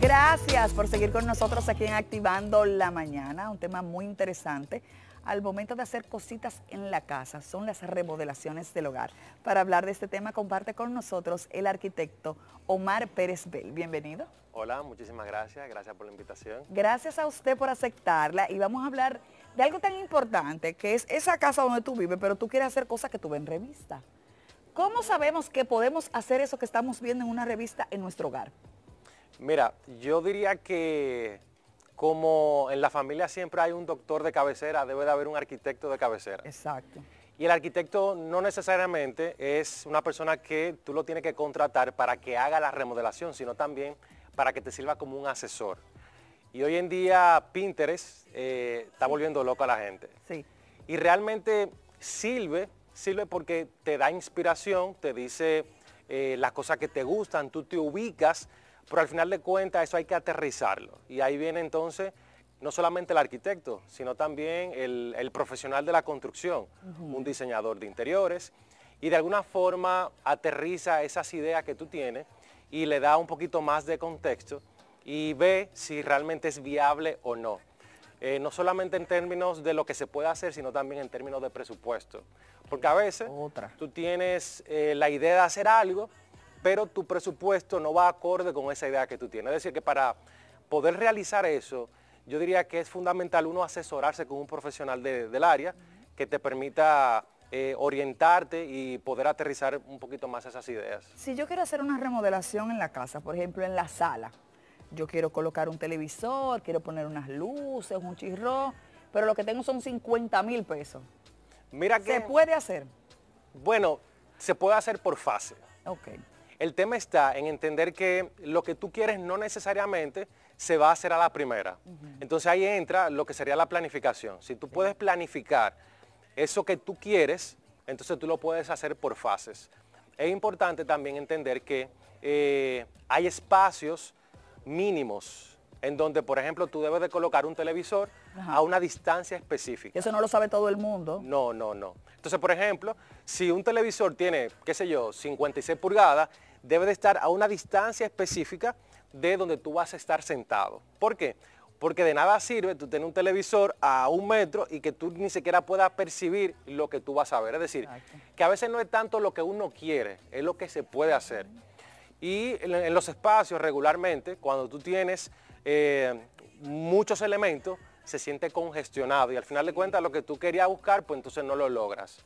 Gracias por seguir con nosotros aquí en Activando la Mañana, un tema muy interesante al momento de hacer cositas en la casa, son las remodelaciones del hogar. Para hablar de este tema comparte con nosotros el arquitecto Omar Pérez Bell. Bienvenido. Hola, muchísimas gracias, gracias por la invitación. Gracias a usted por aceptarla y vamos a hablar de algo tan importante que es esa casa donde tú vives, pero tú quieres hacer cosas que tú ves en revista. ¿Cómo sabemos que podemos hacer eso que estamos viendo en una revista en nuestro hogar? Mira, yo diría que como en la familia siempre hay un doctor de cabecera, debe de haber un arquitecto de cabecera. Exacto. Y el arquitecto no necesariamente es una persona que tú lo tienes que contratar para que haga la remodelación, sino también para que te sirva como un asesor. Y hoy en día Pinterest eh, está volviendo loco a la gente. Sí. Y realmente sirve, sirve porque te da inspiración, te dice eh, las cosas que te gustan, tú te ubicas pero al final de cuentas eso hay que aterrizarlo. Y ahí viene entonces no solamente el arquitecto, sino también el, profesional de la construcción, un diseñador de interiores, y de alguna forma aterriza esas ideas que tú tienes y le da un poquito más de contexto y ve si realmente es viable o no. Eh, no solamente en términos de lo que se puede hacer, sino también en términos de presupuesto. Porque a veces tú tienes eh, la idea de hacer algo, pero tu presupuesto no va acorde con esa idea que tú tienes. Es decir, que para poder realizar eso, yo diría que es fundamental uno asesorarse con un profesional del área que te permita eh, orientarte y poder aterrizar un poquito más esas ideas. Si yo quiero hacer una remodelación en la casa, por ejemplo en la sala, yo quiero colocar un televisor, quiero poner unas luces, un chirro, pero lo que tengo son 50 mil pesos. Mira que... ¿Se puede hacer? Bueno, se puede hacer por fase. Ok. El tema está en entender que lo que tú quieres no necesariamente se va a hacer a la primera. Entonces ahí entra lo que sería la planificación. Si tú puedes planificar eso que tú quieres, entonces tú lo puedes hacer por fases. Es importante también entender que eh, hay espacios mínimos en donde, por ejemplo, tú debes de colocar un televisor a una distancia específica. Eso no lo sabe todo el mundo. No, no, no. Entonces, por ejemplo, si un televisor tiene, qué sé yo, 56 pulgadas debe de estar a una distancia específica de donde tú vas a estar sentado. ¿Por qué? Porque de nada sirve tú tener un televisor a un metro y que tú ni siquiera puedas percibir lo que tú vas a ver. Es decir, que a veces no es tanto lo que uno quiere, es lo que se puede hacer. Y en, los espacios regularmente, cuando tú tienes eh, muchos elementos, se siente congestionado y al final de cuentas lo que tú querías buscar, pues entonces no lo logras.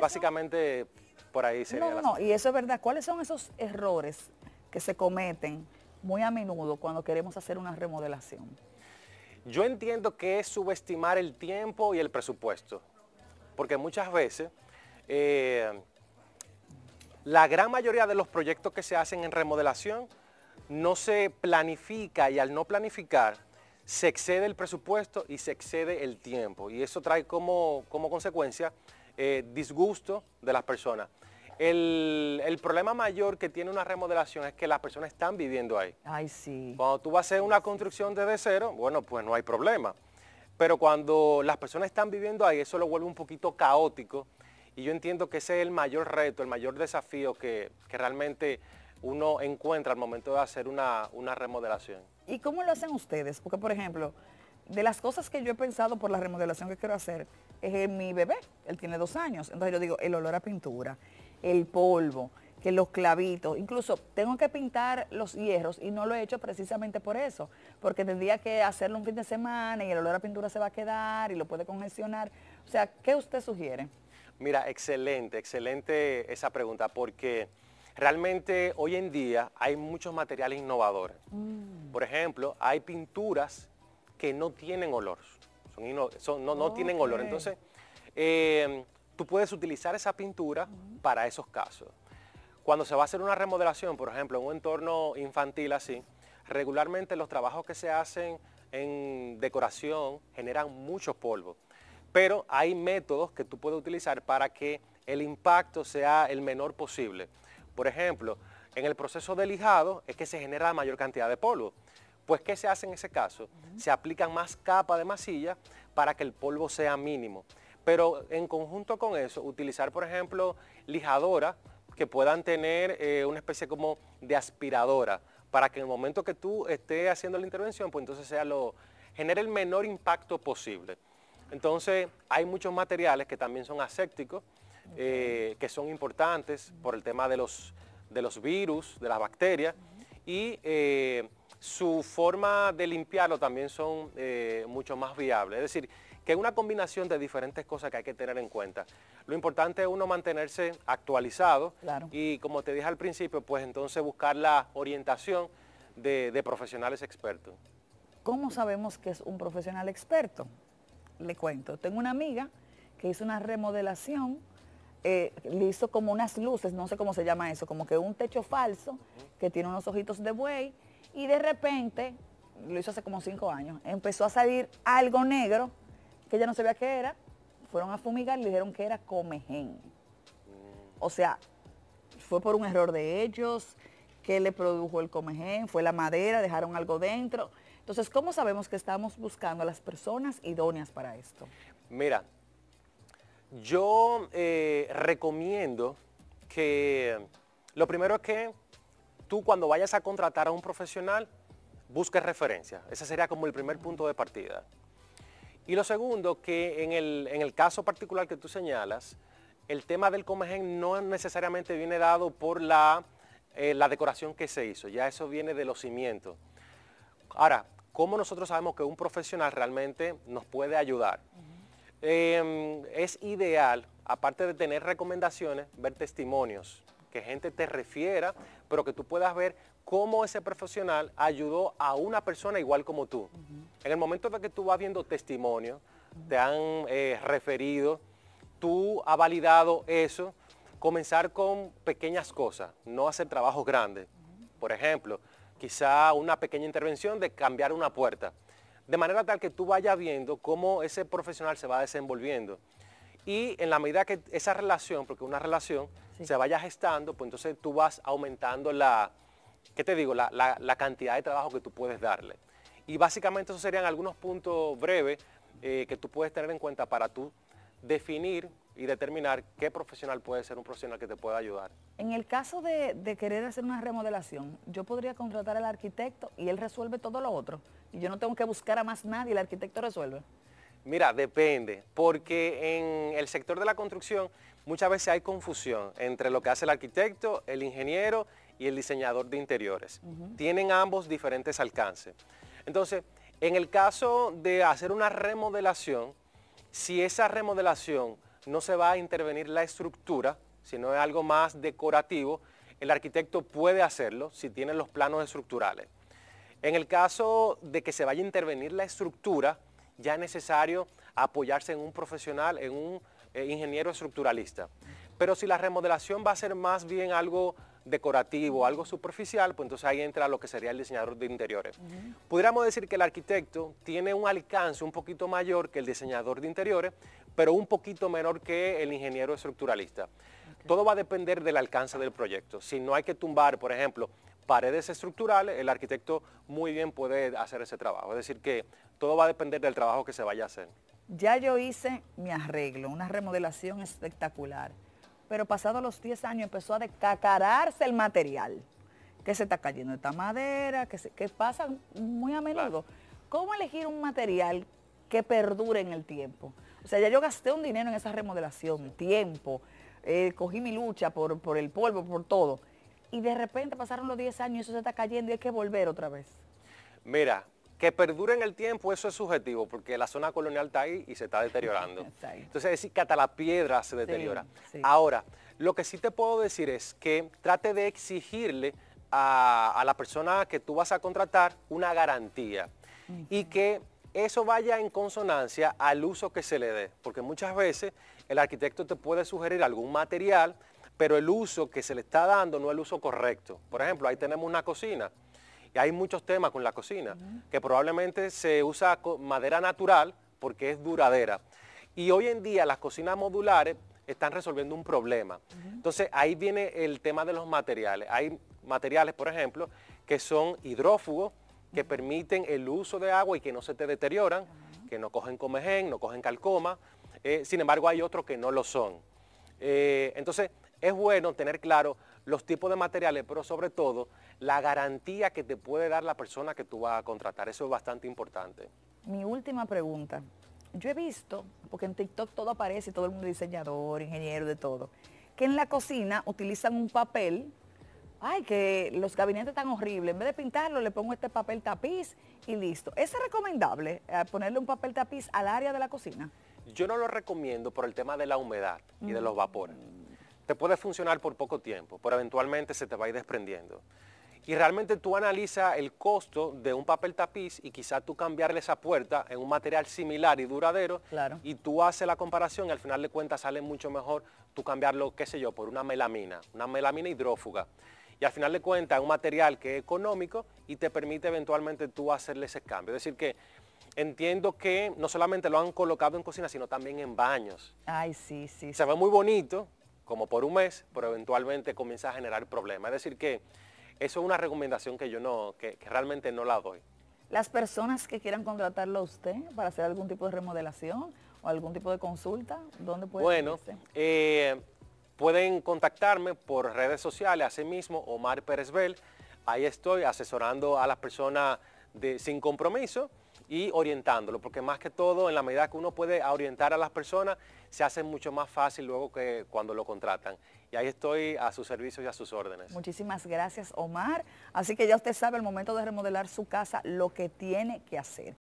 Básicamente por ahí sería. No, no, no, y eso es verdad. ¿Cuáles son esos errores que se cometen muy a menudo cuando queremos hacer una remodelación? Yo entiendo que es subestimar el tiempo y el presupuesto, porque muchas veces eh, la gran mayoría de los proyectos que se hacen en remodelación no se planifica y al no planificar se excede el presupuesto y se excede el tiempo. Y eso trae como, como consecuencia eh, disgusto de las personas. El, problema mayor que tiene una remodelación es que las personas están viviendo ahí. Ay, sí. Cuando tú vas a hacer una construcción desde cero, bueno, pues no hay problema. Pero cuando las personas están viviendo ahí, eso lo vuelve un poquito caótico. Y yo entiendo que ese es el mayor reto, el mayor desafío que, realmente uno encuentra al momento de hacer una remodelación. ¿Y cómo lo hacen ustedes? Porque, por ejemplo, de las cosas que yo he pensado por la remodelación que quiero hacer es mi bebé, él tiene dos años, entonces yo digo, el olor a pintura, el polvo, que los clavitos, incluso tengo que pintar los hierros y no lo he hecho precisamente por eso, porque tendría que hacerlo un fin de semana y el olor a pintura se va a quedar y lo puede congestionar. O sea, ¿qué usted sugiere? Mira, excelente, excelente esa pregunta, porque realmente hoy en día hay muchos materiales innovadores. Mm. Por ejemplo, hay pinturas que no tienen olor. Son no, tienen olor. Entonces, eh, tú puedes utilizar esa pintura para esos casos. Cuando se va a hacer una remodelación, por ejemplo, en un entorno infantil así, regularmente los trabajos que se hacen en decoración generan mucho polvo. Pero hay métodos que tú puedes utilizar para que el impacto sea el menor posible. Por ejemplo, en el proceso de lijado es que se genera la mayor cantidad de polvo. Pues, ¿qué se hace en ese caso? Se aplican más capas de masilla para que el polvo sea mínimo. Pero en conjunto con eso, utilizar, por ejemplo, lijadoras que puedan tener eh, una especie como de aspiradora, para que en el momento que tú estés haciendo la intervención, pues entonces sea lo, genere el menor impacto posible. Entonces, hay muchos materiales que también son asépticos, eh, que son importantes por el tema de los, de los virus, de las bacterias, y... Eh, su forma de limpiarlo también son eh, mucho más viables. Es decir, que es una combinación de diferentes cosas que hay que tener en cuenta. Lo importante es uno mantenerse actualizado y como te dije al principio, pues entonces buscar la orientación de, profesionales expertos. ¿Cómo sabemos que es un profesional experto? Le cuento, tengo una amiga que hizo una remodelación eh, le hizo como unas luces, no sé cómo se llama eso, como que un techo falso que tiene unos ojitos de buey y de repente, lo hizo hace como cinco años, empezó a salir algo negro que ya no sabía qué era. Fueron a fumigar y le dijeron que era comején. O sea, fue por un error de ellos, que le produjo el comején, fue la madera, dejaron algo dentro. Entonces, ¿cómo sabemos que estamos buscando a las personas idóneas para esto? Mira, yo eh, recomiendo que lo primero es que tú cuando vayas a contratar a un profesional, busques referencia. Ese sería como el primer punto de partida. Y lo segundo, que en el, caso particular que tú señalas, el tema del comején no necesariamente viene dado por eh, la, decoración que se hizo, ya eso viene de los cimientos. Ahora, ¿cómo nosotros sabemos que un profesional realmente nos puede ayudar? Em, es ideal, aparte de tener recomendaciones, ver testimonios que gente te refiera, pero que tú puedas ver cómo ese profesional ayudó a una persona igual como tú. En el momento de que tú vas viendo testimonio, te han eh, referido, tú has validado eso, comenzar con pequeñas cosas, no hacer trabajos grandes. Por ejemplo, quizá una pequeña intervención de cambiar una puerta, de manera tal que tú vayas viendo cómo ese profesional se va desenvolviendo. Y en la medida que esa relación, porque una relación se vaya gestando, pues entonces tú vas aumentando la, ¿qué te digo? La, cantidad de trabajo que tú puedes darle. Y básicamente esos serían algunos puntos breves eh, que tú puedes tener en cuenta para tú definir y determinar qué profesional puede ser un profesional que te pueda ayudar. En el caso de, de, querer hacer una remodelación, yo podría contratar al arquitecto y él resuelve todo lo otro. Y yo no tengo que buscar a más nadie, el arquitecto resuelve. Mira, depende, porque en el sector de la construcción muchas veces hay confusión entre lo que hace el arquitecto, el ingeniero y el diseñador de interiores. Tienen ambos diferentes alcances. Entonces, en el caso de hacer una remodelación, si esa remodelación no se va a intervenir la estructura, sino es algo más decorativo, el arquitecto puede hacerlo si tiene los planos estructurales. En el caso de que se vaya a intervenir la estructura, ya es necesario apoyarse en un profesional, en un eh, ingeniero estructuralista. Pero si la remodelación va a ser más bien algo decorativo, algo superficial, pues entonces ahí entra lo que sería el diseñador de interiores. Pudiéramos decir que el arquitecto tiene un alcance un poquito mayor que el diseñador de interiores, pero un poquito menor que el ingeniero estructuralista. Todo va a depender del alcance del proyecto. Si no hay que tumbar, por ejemplo, paredes estructurales, el arquitecto muy bien puede hacer ese trabajo. Es decir, que todo va a depender del trabajo que se vaya a hacer. Ya yo hice mi arreglo, una remodelación espectacular, pero pasado los 10 años empezó a descacararse el material, que se está cayendo esta madera, que, se, pasa muy a menudo. ¿Cómo elegir un material que perdure en el tiempo? O sea, ya yo gasté un dinero en esa remodelación, tiempo, eh, cogí mi lucha por, por el polvo, por todo y de repente pasaron los 10 años y eso se está cayendo y hay que volver otra vez? Mira, que perdure en el tiempo, eso es subjetivo, porque la zona colonial está ahí y se está deteriorando. Entonces, es decir, que hasta la piedra se deteriora. Ahora, lo que sí te puedo decir es que trate de exigirle a, la persona que tú vas a contratar una garantía y que eso vaya en consonancia al uso que se le dé, porque muchas veces el arquitecto te puede sugerir algún material, pero el uso que se le está dando no es el uso correcto. Por ejemplo, ahí tenemos una cocina y hay muchos temas con la cocina, que probablemente se usa madera natural porque es duradera. Y hoy en día las cocinas modulares están resolviendo un problema. Entonces ahí viene el tema de los materiales. Hay materiales, por ejemplo, que son hidrófugos, que permiten el uso de agua y que no se te deterioran, que no cogen comején, no cogen calcoma. Eh, sin embargo, hay otros que no lo son. Eh, entonces, es bueno tener claro los tipos de materiales, pero sobre todo la garantía que te puede dar la persona que tú vas a contratar. Eso es bastante importante. Mi última pregunta. Yo he visto, porque en TikTok todo aparece, todo el mundo diseñador, ingeniero, de todo, que en la cocina utilizan un papel, ay, que los gabinetes tan horribles, en vez de pintarlo le pongo este papel tapiz y listo. ¿Es recomendable eh, ponerle un papel tapiz al área de la cocina? Yo no lo recomiendo por el tema de la humedad y de los mm. vapores te puede funcionar por poco tiempo, pero eventualmente se te va a ir desprendiendo. Y realmente tú analizas el costo de un papel tapiz y quizás tú cambiarle esa puerta en un material similar y duradero. Y tú haces la comparación y al final de cuentas sale mucho mejor tú cambiarlo, qué sé yo, por una melamina, una melamina hidrófuga. Y al final de cuentas es un material que es económico y te permite eventualmente tú hacerle ese cambio. Es decir que entiendo que no solamente lo han colocado en cocina, sino también en baños. Ay, sí, sí. Se ve muy bonito, como por un mes, pero eventualmente comienza a generar problemas. Es decir que eso es una recomendación que yo no, que, realmente no la doy. Las personas que quieran contratarlo a usted para hacer algún tipo de remodelación o algún tipo de consulta, ¿dónde pueden Bueno, eh, pueden contactarme por redes sociales, así mismo, Omar Pérez Bell. Ahí estoy asesorando a las personas sin compromiso y orientándolo, porque más que todo, en la medida que uno puede orientar a las personas, se hace mucho más fácil luego que cuando lo contratan. Y ahí estoy a sus servicios y a sus órdenes. Muchísimas gracias, Omar. Así que ya usted sabe, el momento de remodelar su casa, lo que tiene que hacer.